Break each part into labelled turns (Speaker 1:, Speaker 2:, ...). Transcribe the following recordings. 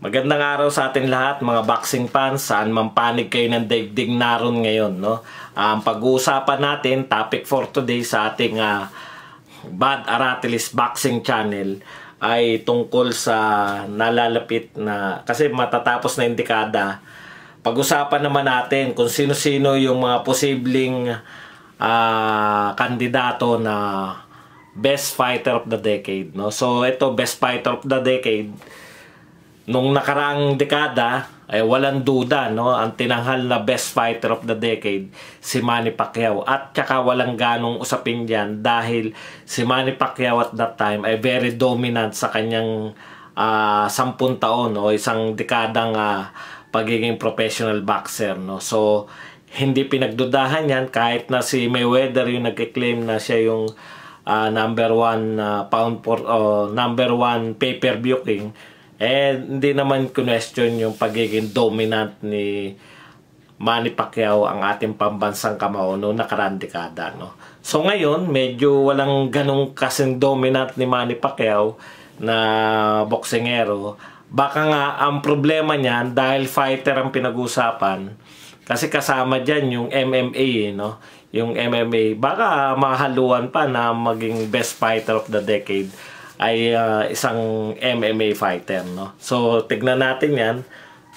Speaker 1: Magandang araw sa atin lahat mga boxing fans saan man panig kayo ng daigdig naroon ngayon no. Ang pag-uusapan natin topic for today sa ating uh, Bad Aratelis Boxing Channel ay tungkol sa nalalapit na kasi matatapos na yung dekada. Pag-usapan naman natin kung sino-sino yung mga posibleng uh, kandidato na best fighter of the decade no. So ito best fighter of the decade nung nakaraang dekada, ay walang duda, no? Ang tinanghal na best fighter of the decade, si Manny Pacquiao. At tsaka walang ganong usapin diyan dahil si Manny Pacquiao at that time ay very dominant sa kanyang uh, ah, sampun taon o no? isang dekadang uh, pagiging professional boxer, no? So, hindi pinagdudahan yan kahit na si Mayweather yung nag-claim na siya yung uh, number one uh, pound for uh, number one pay-per-view king eh, hindi naman question yung pagiging dominant ni Manny Pacquiao ang ating pambansang kamao noong nakaraan dekada. No? So ngayon, medyo walang ganong kasing dominant ni Manny Pacquiao na boksingero. Baka nga ang problema niyan dahil fighter ang pinag-usapan kasi kasama diyan yung MMA, no? Yung MMA, baka mahaluan pa na maging best fighter of the decade ay uh, isang MMA fighter, no? So, tignan natin yan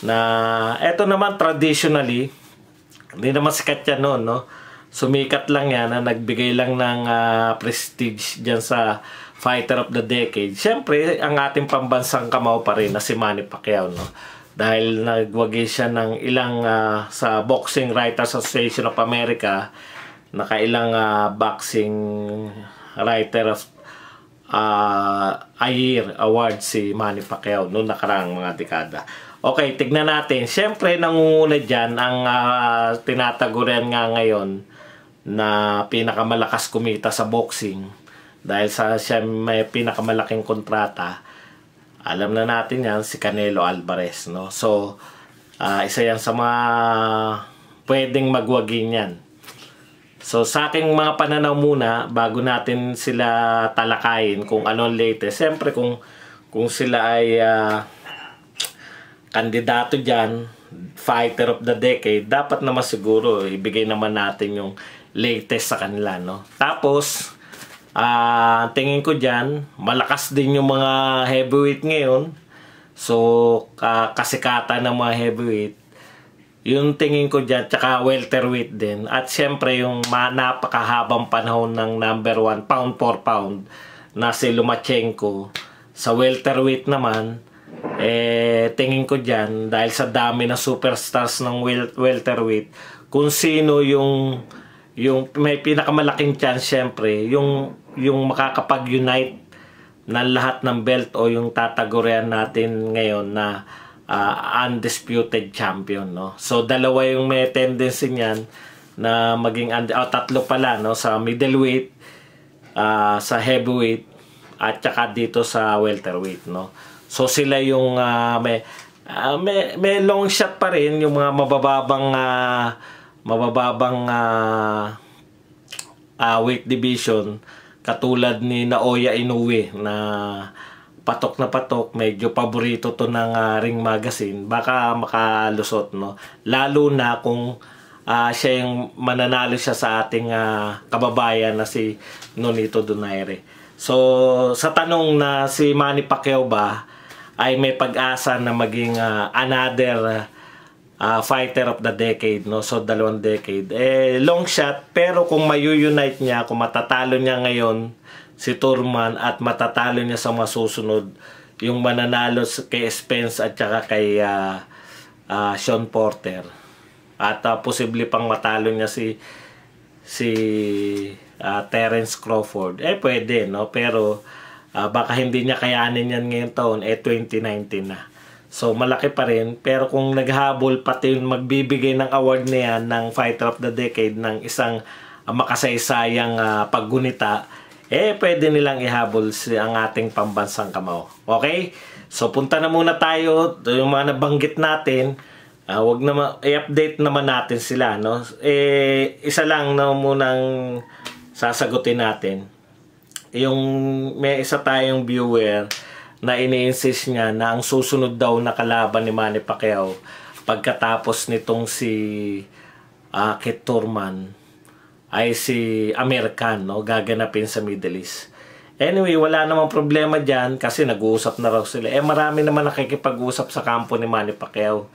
Speaker 1: na eto naman traditionally, hindi naman sikat yan noon, no? Sumikat lang yan na nagbigay lang ng uh, prestige diyan sa fighter of the decade. Siyempre, ang ating pambansang kamao pa rin na si Manny Pacquiao, no? Dahil nagwagi siya ng ilang uh, sa Boxing Writers Association of America, nakailang uh, boxing writer of uh, ah, year award si Manny Pacquiao noong nakaraang mga dekada. Okay, tignan natin. Siyempre, nangunguna dyan ang uh, ah, tinataguran nga ngayon na pinakamalakas kumita sa boxing dahil sa siya may pinakamalaking kontrata. Alam na natin yan, si Canelo Alvarez. No? So, uh, isa yan sa mga pwedeng magwagi niyan So sa aking mga pananaw muna bago natin sila talakayin kung ano ang latest. Siyempre kung kung sila ay uh, kandidato diyan, fighter of the decade, dapat na masiguro ibigay naman natin yung latest sa kanila, no? Tapos uh, tingin ko diyan, malakas din yung mga heavyweight ngayon. So, uh, kasikatan ng mga heavyweight yung tingin ko dyan, tsaka welterweight din. At syempre yung napakahabang panahon ng number 1, pound for pound, na si Lumachenko. Sa welterweight naman, eh, tingin ko dyan, dahil sa dami na superstars ng wel welterweight, kung sino yung yung may pinakamalaking chance syempre yung yung makakapag-unite ng lahat ng belt o yung tatagorean natin ngayon na uh, undisputed champion no. So dalawa yung may tendency niyan na maging und- oh, tatlo pala no sa middleweight, uh, sa heavyweight at saka dito sa welterweight no. So sila yung uh, may, uh, may may long shot pa rin yung mga mabababang uh, mabababang uh, uh, weight division katulad ni Naoya Inoue na patok na patok, medyo paborito to ng uh, Ring Magazine, baka makalusot, no? Lalo na kung uh, siya yung mananalo siya sa ating uh, kababayan na si Nonito Donaire. So, sa tanong na si Manny Pacquiao ba ay may pag-asa na maging uh, another uh, fighter of the decade, no? So, dalawang decade. Eh, long shot, pero kung mayu-unite niya, kung matatalo niya ngayon, si Turman at matatalo niya sa masusunod yung mananalo kay Spence at saka kay uh, uh, Sean Porter. At uh, posible pang matalo niya si si uh, Terence Crawford. Eh pwede no, pero uh, baka hindi niya kayanin yan ngayong taon eh 2019 na. So malaki pa rin pero kung naghabol pati yung magbibigay ng award niya ng Fighter of the Decade ng isang uh, makasaysayang uh, paggunita eh pwede nilang ihabol si ang ating pambansang kamao. Okay? So punta na muna tayo yung mga nabanggit natin. Uh, wag na i-update naman natin sila no. Eh isa lang na munang sasagutin natin. Yung may isa tayong viewer na ini-insist niya na ang susunod daw na kalaban ni Manny Pacquiao pagkatapos nitong si uh, ah, Keturman ay si American, no? gaganapin sa Middle East. Anyway, wala namang problema dyan kasi nag-uusap na raw sila. Eh marami naman nakikipag-usap sa kampo ni Manny Pacquiao.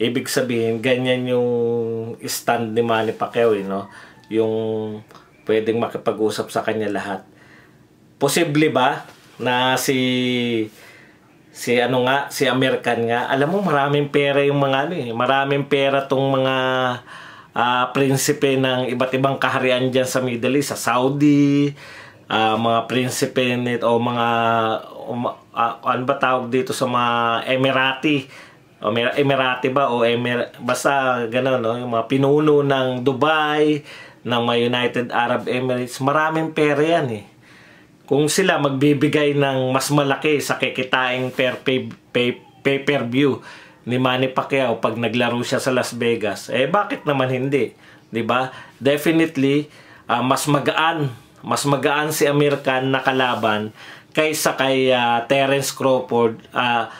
Speaker 1: Ibig sabihin, ganyan yung stand ni Manny Pacquiao, eh, no? yung pwedeng makipag-usap sa kanya lahat. Posible ba na si si ano nga, si American nga, alam mo maraming pera yung mga ano eh, maraming pera tong mga uh, prinsipe ng iba't ibang kaharian dyan sa Middle East, sa Saudi, uh, mga prinsipe nito o mga um, uh, ano ba tawag dito sa mga Emirati o Emirati ba o Emir basta gano'n no yung mga pinuno ng Dubai ng mga United Arab Emirates maraming pera yan eh kung sila magbibigay ng mas malaki sa kikitain per pay, pay, pay per view ni Manny Pacquiao pag naglaro siya sa Las Vegas. Eh bakit naman hindi? 'Di ba? Definitely uh, mas magaan, mas magaan si Amir Khan na kalaban kaysa kay uh, Terence Crawford uh,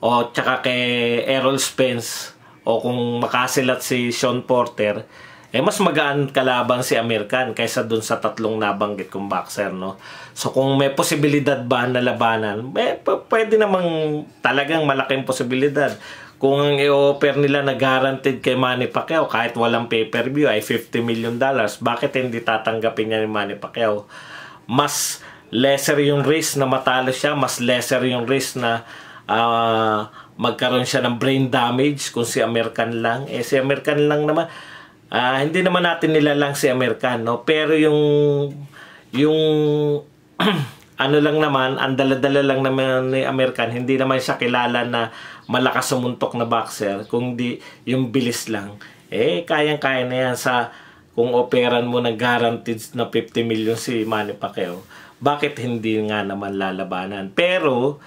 Speaker 1: o tsaka kay Errol Spence o kung makasilat si Sean Porter eh mas magaan kalaban si American kaysa dun sa tatlong nabanggit kong boxer, no? So kung may posibilidad ba na labanan, eh, pwede namang talagang malaking posibilidad. Kung ang i-offer nila na guaranteed kay Manny Pacquiao kahit walang pay-per-view ay 50 million dollars, bakit hindi tatanggapin niya ni Manny Pacquiao? Mas lesser yung risk na matalo siya, mas lesser yung risk na uh, magkaroon siya ng brain damage kung si American lang. Eh si American lang naman, uh, hindi naman natin nilalang si Amerikano pero yung yung ano lang naman ang dala-dala lang naman ni American, hindi naman siya kilala na malakas sumuntok na boxer kundi yung bilis lang eh kayang-kaya na yan sa kung operan mo ng guaranteed na 50 million si Manny Pacquiao bakit hindi nga naman lalabanan pero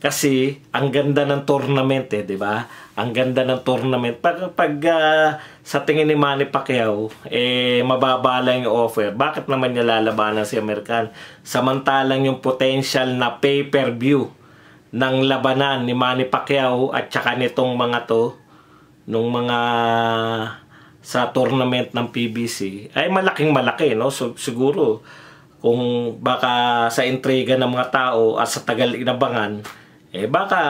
Speaker 1: kasi ang ganda ng tournament eh, 'di ba? Ang ganda ng tournament. Pag, pag uh, sa tingin ni Manny Pacquiao, eh mababa lang yung offer. Bakit naman niya lalabanan si American? Samantalang yung potential na pay-per-view ng labanan ni Manny Pacquiao at saka nitong mga to nung mga sa tournament ng PBC ay malaking malaki no so, siguro kung baka sa intriga ng mga tao at sa tagal inabangan eh baka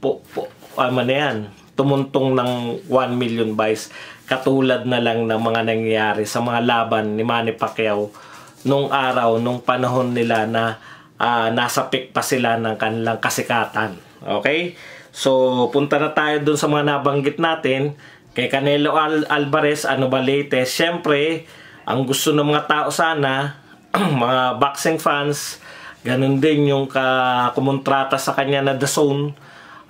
Speaker 1: po, po ano na yan, tumuntong ng 1 million buys katulad na lang ng mga nangyayari sa mga laban ni Manny Pacquiao nung araw, nung panahon nila na uh, nasa peak pa sila ng kanilang kasikatan. Okay? So, punta na tayo dun sa mga nabanggit natin. Kay Canelo Al Alvarez, ano ba latest? Siyempre, ang gusto ng mga tao sana, mga boxing fans, Ganon din yung ka kumontrata sa kanya na The Zone.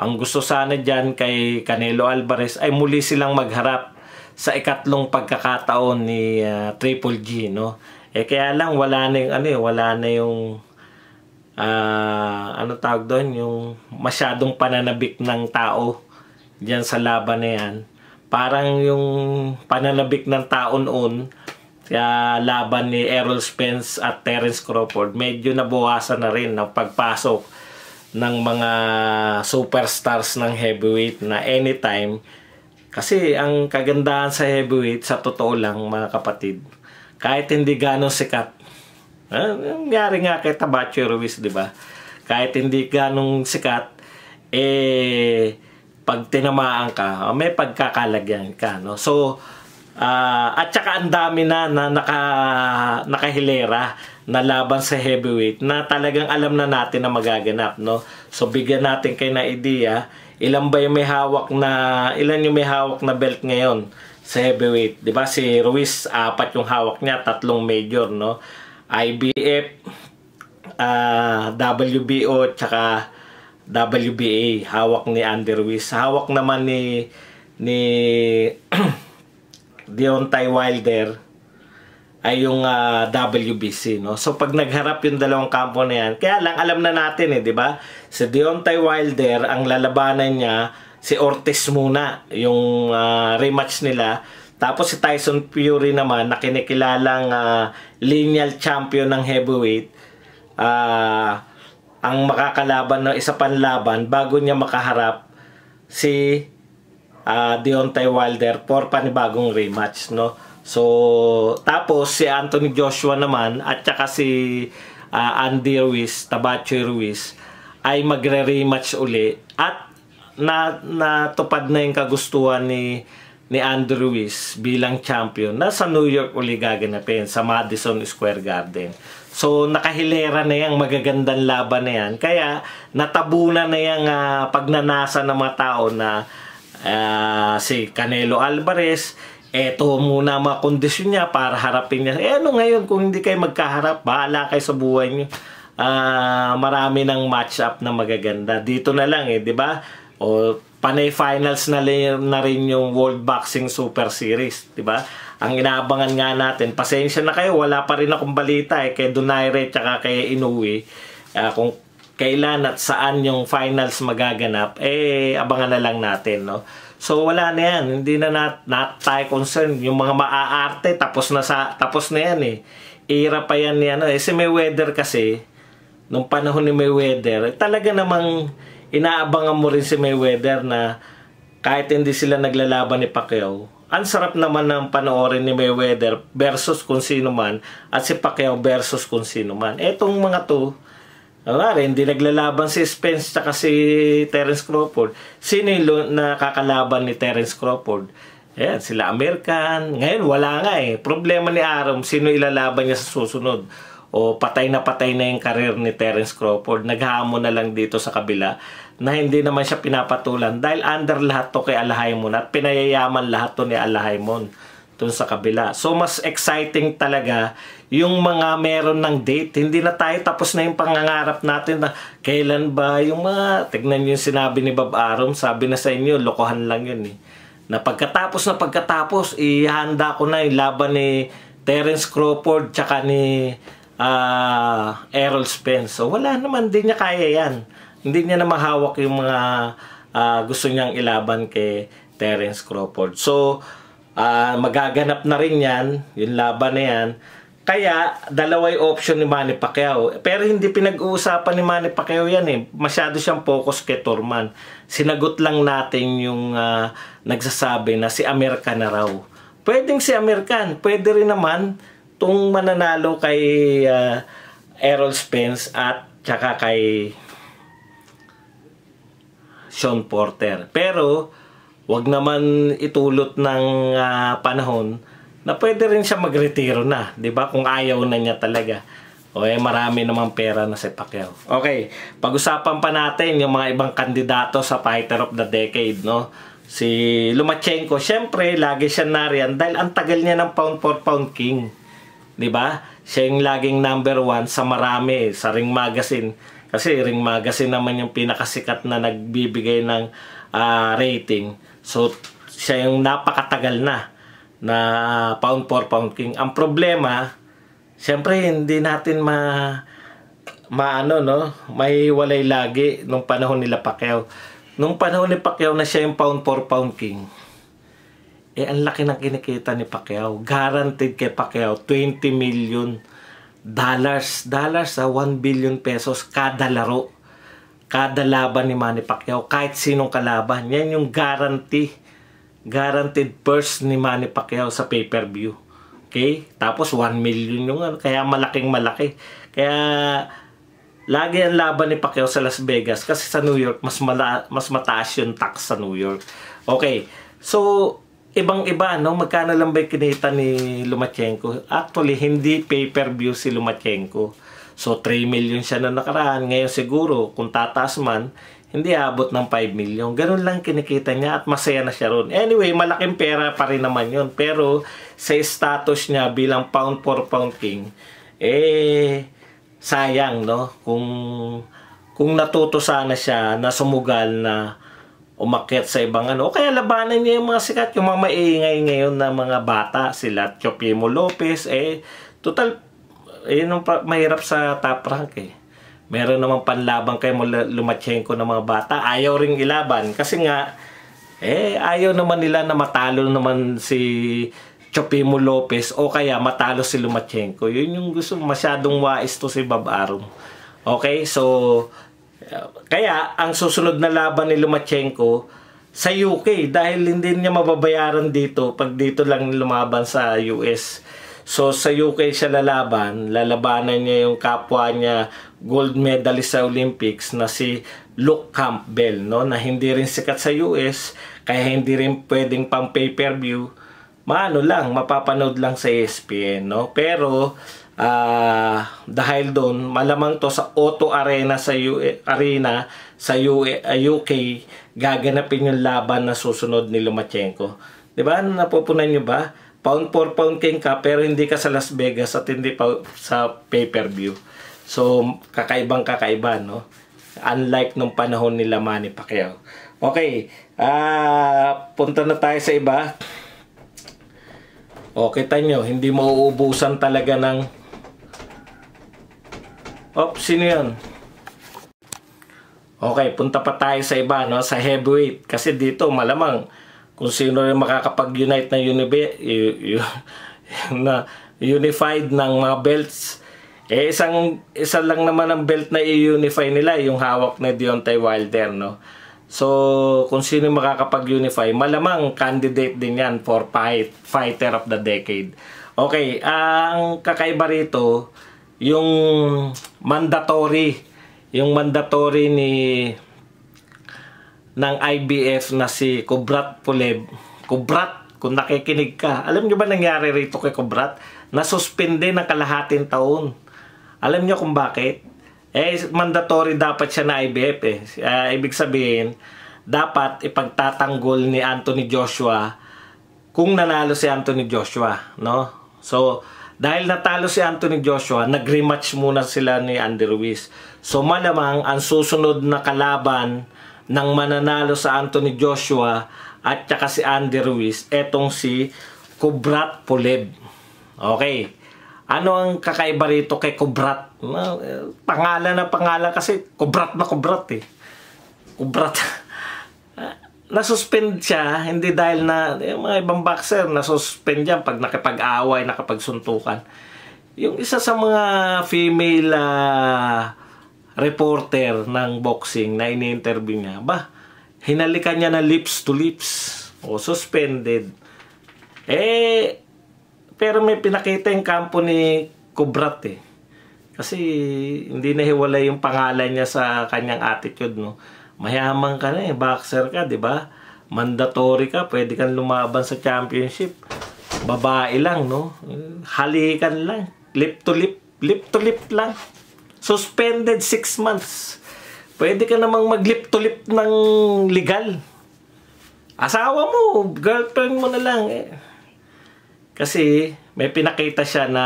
Speaker 1: Ang gusto sana dyan kay Canelo Alvarez ay muli silang magharap sa ikatlong pagkakataon ni uh, Triple G, no? Eh kaya lang wala na yung ano eh, wala na yung uh, ano tawag doon, yung masyadong pananabik ng tao diyan sa laban na yan. Parang yung pananabik ng tao noon kaya laban ni Errol Spence at Terence Crawford, medyo nabawasan na rin ng pagpasok ng mga superstars ng heavyweight na anytime. Kasi ang kagandahan sa heavyweight, sa totoo lang mga kapatid, kahit hindi ganong sikat, ah, nangyari nga kay Tabacho Ruiz, di ba? Kahit hindi ganong sikat, eh, pag tinamaan ka, ah, may pagkakalagyan ka, no? So, Uh, at saka ang dami na na naka, nakahilera na laban sa heavyweight na talagang alam na natin na magaganap, no? So bigyan natin kayo na idea, ilan ba yung may hawak na ilan yung may hawak na belt ngayon sa heavyweight, 'di ba? Si Ruiz apat yung hawak niya, tatlong major, no? IBF, uh, ah, WBO, tsaka WBA hawak ni Andy Ruiz. Hawak naman ni ni Deontay Wilder ay yung uh, ah, WBC no. So pag nagharap yung dalawang kampo na yan, kaya lang alam na natin eh, 'di ba? Si Deontay Wilder ang lalabanan niya si Ortiz muna yung uh, rematch nila. Tapos si Tyson Fury naman na kinikilalang uh, lineal champion ng heavyweight uh, ang makakalaban ng isa pang laban bago niya makaharap si uh, Deontay Wilder for panibagong rematch, no? So, tapos si Anthony Joshua naman at saka si uh, Andy Ruiz, Tabacho Ruiz ay magre-rematch uli at na natupad na yung kagustuhan ni ni Andrew Ruiz bilang champion na sa New York uli gaganapin sa Madison Square Garden. So nakahilera na yung magagandang laban na yan. Kaya natabunan na yung uh, pagnanasa ng mga tao na uh, si Canelo Alvarez, eto muna makondisyon niya para harapin niya. Eh ano ngayon kung hindi kayo magkaharap, bahala kayo sa buhay niyo. Uh, marami ng match-up na magaganda. Dito na lang eh, di ba? O panay finals na, na rin yung World Boxing Super Series, 'di ba? Ang inaabangan nga natin, pasensya na kayo, wala pa rin akong balita eh kay Donaire tsaka kay Inoue. Uh, kung kailan at saan yung finals magaganap, eh abangan na lang natin, no? So wala na yan, hindi na nat, nat tayo concerned yung mga maaarte tapos na sa tapos na yan eh. Ira pa yan ni ano, eh, si Mayweather kasi nung panahon ni Mayweather, talaga namang inaabangan mo rin si Mayweather na kahit hindi sila naglalaban ni Pacquiao, ang sarap naman ng panoorin ni Mayweather versus kung sino man at si Pacquiao versus kung sino man. Etong mga to, wala rin, hindi naglalaban si Spence tsaka si Terence Crawford. Sino yung nakakalaban ni Terence Crawford? Ayan, sila American. Ngayon, wala nga eh. Problema ni Aram, sino ilalaban niya sa susunod? O patay na patay na yung karir ni Terence Crawford. Naghamon na lang dito sa kabila na hindi naman siya pinapatulan dahil under lahat to kay Alahaimon at pinayayaman lahat to ni Alahaimon dun sa kabila. So, mas exciting talaga yung mga meron ng date. Hindi na tayo tapos na yung pangangarap natin na kailan ba yung mga... Tignan yung sinabi ni Bob Arum, sabi na sa inyo, lokohan lang yun eh. Na pagkatapos na pagkatapos, ihanda ko na yung laban ni Terence Crawford tsaka ni uh, Errol Spence. So, wala naman, hindi niya kaya yan. Hindi niya na mahawak yung mga uh, gusto niyang ilaban kay Terence Crawford. So, uh, magaganap na rin yan, yung laban na yan. Kaya, dalaway option ni Manny Pacquiao. Pero hindi pinag-uusapan ni Manny Pacquiao yan eh. Masyado siyang focus kay Turman. Sinagot lang natin yung uh, nagsasabi na si American na raw. Pwedeng si American. Pwede rin naman itong mananalo kay uh, Errol Spence at tsaka kay Sean Porter. Pero, wag naman itulot ng uh, panahon na pwede rin siya magretiro na, 'di ba? Kung ayaw na niya talaga. O eh marami naman pera na si Pacquiao. Okay, pag-usapan pa natin yung mga ibang kandidato sa fighter of the decade, no? Si Lumachenko, syempre, lagi siya nariyan dahil ang tagal niya ng pound for pound king. 'Di ba? Siya yung laging number one sa marami, sa Ring Magazine. Kasi Ring Magazine naman yung pinakasikat na nagbibigay ng uh, rating So, siya yung napakatagal na na pound for pound king. Ang problema, siyempre hindi natin ma maano no, may walay lagi nung panahon nila Pacquiao. Nung panahon ni Pacquiao na siya yung pound for pound king. Eh ang laki ng kinikita ni Pacquiao. Guaranteed kay Pacquiao 20 million dollars, dollars sa 1 billion pesos kada laro kada laban ni Manny Pacquiao, kahit sinong kalaban, yan yung guarantee, guaranteed purse ni Manny Pacquiao sa pay-per-view. Okay? Tapos 1 million yung ano, kaya malaking malaki. Kaya lagi ang laban ni Pacquiao sa Las Vegas kasi sa New York mas mala, mas mataas yung tax sa New York. Okay. So ibang-iba no magkano lang ba kinita ni Lomachenko? Actually hindi pay-per-view si Lomachenko So 3 million siya na nakaraan. Ngayon siguro kung tataas man, hindi abot ng 5 million. Ganun lang kinikita niya at masaya na siya ron. Anyway, malaking pera pa rin naman yun. Pero sa status niya bilang pound for pound king, eh, sayang, no? Kung, kung natuto sana siya na sumugal na umakyat sa ibang ano. O kaya labanan niya yung mga sikat, yung mga maiingay ngayon na mga bata, sila Chopimo Lopez, eh, total Ayun ang mahirap sa top rank eh. Meron naman panlaban kay Lumachenko ng mga bata. Ayaw ring ilaban. Kasi nga, eh, ayaw naman nila na matalo naman si Chopimo Lopez o kaya matalo si Lumachenko. Yun yung gusto. Masyadong wais to si Bob Arum. Okay? So, kaya ang susunod na laban ni Lumachenko sa UK dahil hindi niya mababayaran dito pag dito lang lumaban sa US. So sa UK siya lalaban, lalabanan niya yung kapwa niya gold medalist sa Olympics na si Luke Campbell no na hindi rin sikat sa US kaya hindi rin pwedeng pang pay-per-view maano lang mapapanood lang sa ESPN no pero uh, dahil doon malamang to sa Auto Arena sa U Arena sa U ah, UK gaganapin yung laban na susunod ni Lomachenko 'di ba napupunan niyo ba pound for pound king ka pero hindi ka sa Las Vegas at hindi pa sa pay-per-view. So, kakaibang kakaiba, no? Unlike nung panahon nila Manny Pacquiao. Okay, ah, punta na tayo sa iba. Okay oh, kita hindi mauubusan talaga ng... Op, sino yan? Okay, punta pa tayo sa iba, no? Sa heavyweight. Kasi dito, malamang kung sino yung makakapag-unite na, unibe, na unified ng mga belts. Eh, isang, isa lang naman ang belt na i-unify nila, yung hawak ni Deontay Wilder, no? So, kung sino makakapag-unify, malamang candidate din yan for fight, fighter of the decade. Okay, ang kakaiba rito, yung mandatory, yung mandatory ni ng IBF na si Kubrat Pulev. Kubrat, kung nakikinig ka, alam nyo ba nangyari rito kay Kubrat? Nasuspende ng kalahating taon. Alam nyo kung bakit? Eh, mandatory dapat siya na IBF eh. Uh, ibig sabihin, dapat ipagtatanggol ni Anthony Joshua kung nanalo si Anthony Joshua, no? So, dahil natalo si Anthony Joshua, nag-rematch muna sila ni Andy Ruiz. So, malamang ang susunod na kalaban ng mananalo sa Anthony Joshua at saka si Andy Ruiz, etong si Kubrat Pulev. Okay. Ano ang kakaiba rito kay Kubrat? Eh, pangalan na pangalan kasi Kubrat na Kubrat eh. Kubrat. Ah, nasuspend siya, hindi dahil na yung eh, mga ibang boxer, nasuspend yan pag nakipag-away, nakapagsuntukan. Yung isa sa mga female uh, reporter ng boxing na ini-interview niya, ba, hinalikan niya na lips to lips o suspended. Eh, pero may pinakita yung kampo ni Kubrat eh. Kasi hindi nahiwalay yung pangalan niya sa kanyang attitude, no? Mayaman ka na eh, boxer ka, di ba? Mandatory ka, pwede kang lumaban sa championship. Babae lang, no? Halikan lang. Lip to lip, lip to lip lang. Suspended 6 months. Pwede ka namang maglip-tulip ng legal. Asawa mo, girlfriend mo na lang. Eh. Kasi may pinakita siya na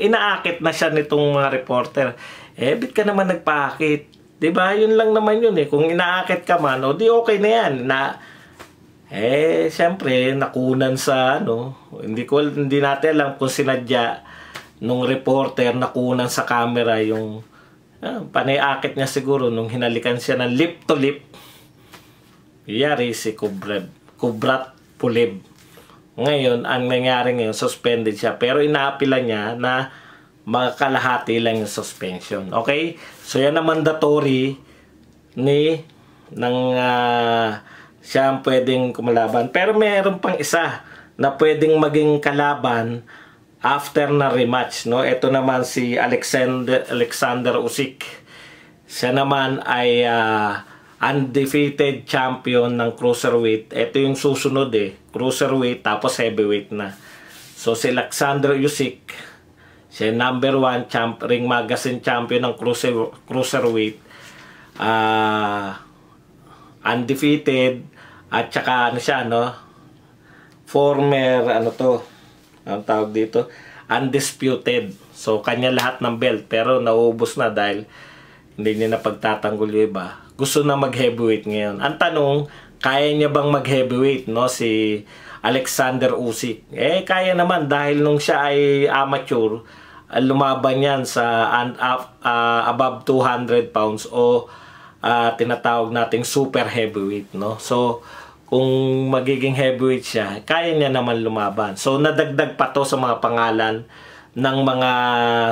Speaker 1: inaakit na siya nitong mga reporter. Eh, bit ka naman nagpaakit. ba diba? Yun lang naman yun eh. Kung inaakit ka man, o oh, di okay na yan. Na, eh, syempre, nakunan sa ano. Hindi, ko, hindi natin alam kung sinadya nung reporter nakunan sa camera yung Ah, panayakit niya siguro nung hinalikan siya ng lip to lip. Yari si Kubreb, Kubrat Pulib. Ngayon, ang nangyari ngayon, suspended siya. Pero inaapila niya na makakalahati lang yung suspension. Okay? So, yan ang mandatory ni ng uh, siya ang pwedeng kumalaban. Pero meron pang isa na pwedeng maging kalaban after na rematch. No? Ito naman si Alexander, Alexander Usyk. Siya naman ay uh, undefeated champion ng cruiserweight. Ito yung susunod eh. Cruiserweight tapos heavyweight na. So si Alexander Usyk, siya number one champ, ring magazine champion ng cruiser, cruiserweight. Uh, undefeated at saka ano siya no former ano to ang tawag dito, undisputed. So, kanya lahat ng belt. Pero, nauubos na dahil hindi niya napagtatanggol yung iba. Gusto na mag-heavyweight ngayon. Ang tanong, kaya niya bang mag-heavyweight, no? Si Alexander Usyk. Eh, kaya naman. Dahil nung siya ay amateur, ah, lumaban yan sa un, uh, ah, uh, above 200 pounds o uh, tinatawag nating super heavyweight, no? So, kung magiging heavyweight siya, kaya niya naman lumaban. So nadagdag pa to sa mga pangalan ng mga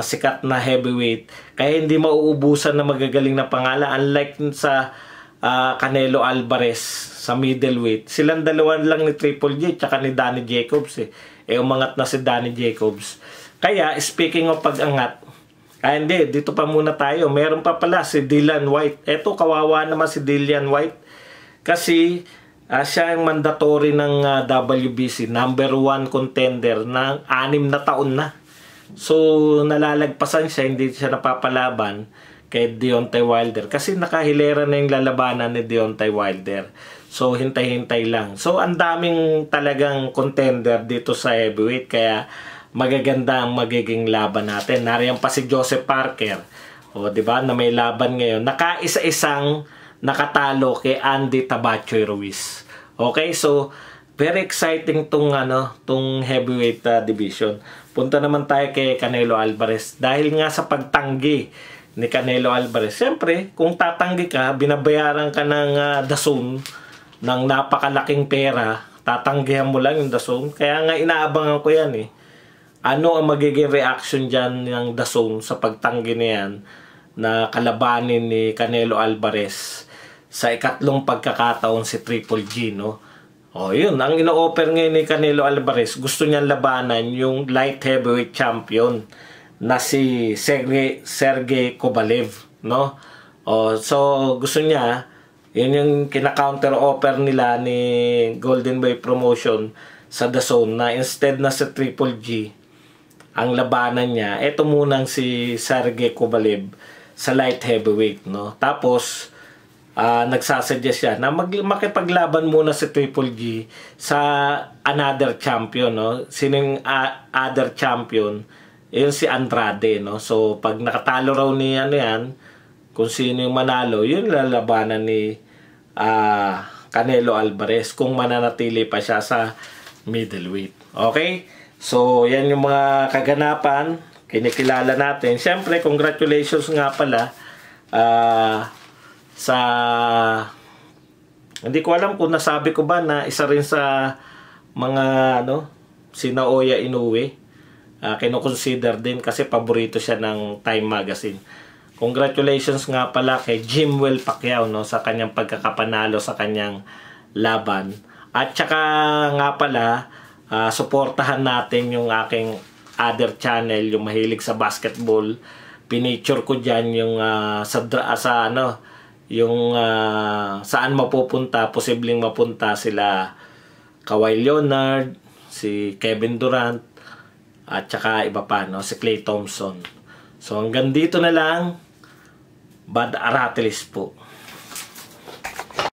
Speaker 1: sikat na heavyweight. Kaya hindi mauubusan na magagaling na pangalan. Unlike sa uh, Canelo Alvarez sa middleweight. Silang dalawa lang ni Triple G tsaka ni Danny Jacobs eh. Eh umangat na si Danny Jacobs. Kaya speaking of pag-angat, ah, hindi, dito pa muna tayo. Meron pa pala si Dylan White. Eto, kawawa naman si Dylan White. Kasi Uh, siya ang mandatory ng uh, ah, WBC, number one contender ng anim na taon na. So, nalalagpasan siya, hindi siya napapalaban kay Deontay Wilder. Kasi nakahilera na yung lalabanan ni Deontay Wilder. So, hintay-hintay lang. So, ang daming talagang contender dito sa heavyweight. Kaya, magaganda ang magiging laban natin. Nariyan pa si Joseph Parker. O, di ba, na may laban ngayon. Nakaisa-isang nakatalo kay Andy Tabachoy Ruiz. Okay, so very exciting tong ano, tong heavyweight uh, division. Punta naman tayo kay Canelo Alvarez dahil nga sa pagtanggi ni Canelo Alvarez. Siyempre, kung tatanggi ka, binabayaran ka ng uh, ah, DAZN ng napakalaking pera, tatanggihan mo lang yung DAZN. Kaya nga inaabangan ko yan eh. Ano ang magiging reaction dyan ng DAZN sa pagtanggi niyan na kalabanin ni Canelo Alvarez sa ikatlong pagkakataon si Triple G, no? O, oh, yun. Ang ino-offer ngayon ni Canelo Alvarez, gusto niyang labanan yung light heavyweight champion na si Sergey, Sergey Kovalev, no? Oh, so, gusto niya, yun yung kina-counter offer nila ni Golden Boy Promotion sa The Zone na instead na sa Triple G, ang labanan niya, eto munang si Sergey Kovalev sa light heavyweight, no? Tapos, uh, nagsasuggest siya na mag, makipaglaban muna si Triple G sa another champion no sining yung uh, other champion yun si Andrade no so pag nakatalo raw ni ano yan kung sino yung manalo yun lalabanan ni uh, Canelo Alvarez kung mananatili pa siya sa middleweight okay so yan yung mga kaganapan kinikilala natin syempre congratulations nga pala uh, sa hindi ko alam kung nasabi ko ba na isa rin sa mga ano si Naoya Inoue uh, kinoconsider din kasi paborito siya ng Time Magazine. Congratulations nga pala kay Jimwell Pacquiao no sa kanyang pagkakapanalo sa kanyang laban. At saka nga pala uh, suportahan natin yung aking other channel yung mahilig sa basketball. pinature ko diyan yung uh, sa, uh, sa ano yung uh, saan mapupunta, posibleng mapunta sila Kawhi Leonard, si Kevin Durant, at saka iba pa, no? si Clay Thompson. So hanggang dito na lang, Bad Aratelis po.